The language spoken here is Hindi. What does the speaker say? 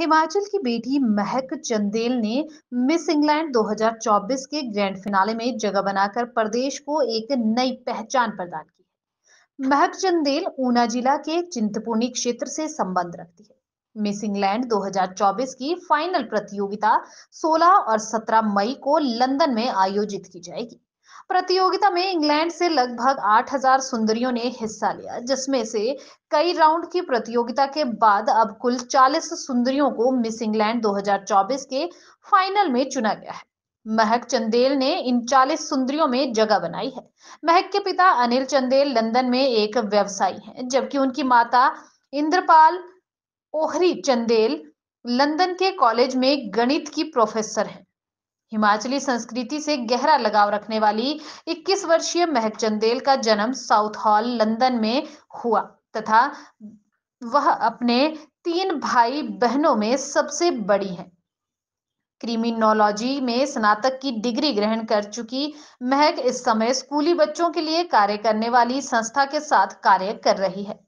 हिमाचल की बेटी महक चंदेल ने मिस इंग्लैंड 2024 के ग्रैंड फिनाले में जगह बनाकर प्रदेश को एक नई पहचान प्रदान की है महक चंदेल ऊना जिला के चिंतपूर्णी क्षेत्र से संबंध रखती है मिस इंग्लैंड 2024 की फाइनल प्रतियोगिता 16 और 17 मई को लंदन में आयोजित की जाएगी प्रतियोगिता में इंग्लैंड से लगभग 8000 सुंदरियों ने हिस्सा लिया जिसमें से कई राउंड की प्रतियोगिता के बाद अब कुल 40 सुंदरियों को मिस इंग्लैंड 2024 के फाइनल में चुना गया है महक चंदेल ने इन 40 सुंदरियों में जगह बनाई है महक के पिता अनिल चंदेल लंदन में एक व्यवसायी हैं जबकि उनकी माता इंद्रपाल ओहरी चंदेल लंदन के कॉलेज में गणित की प्रोफेसर हैं हिमाचली संस्कृति से गहरा लगाव रखने वाली 21 वर्षीय महक चंदेल का जन्म साउथ हॉल लंदन में हुआ तथा वह अपने तीन भाई बहनों में सबसे बड़ी हैं क्रिमिनोलॉजी में स्नातक की डिग्री ग्रहण कर चुकी महक इस समय स्कूली बच्चों के लिए कार्य करने वाली संस्था के साथ कार्य कर रही है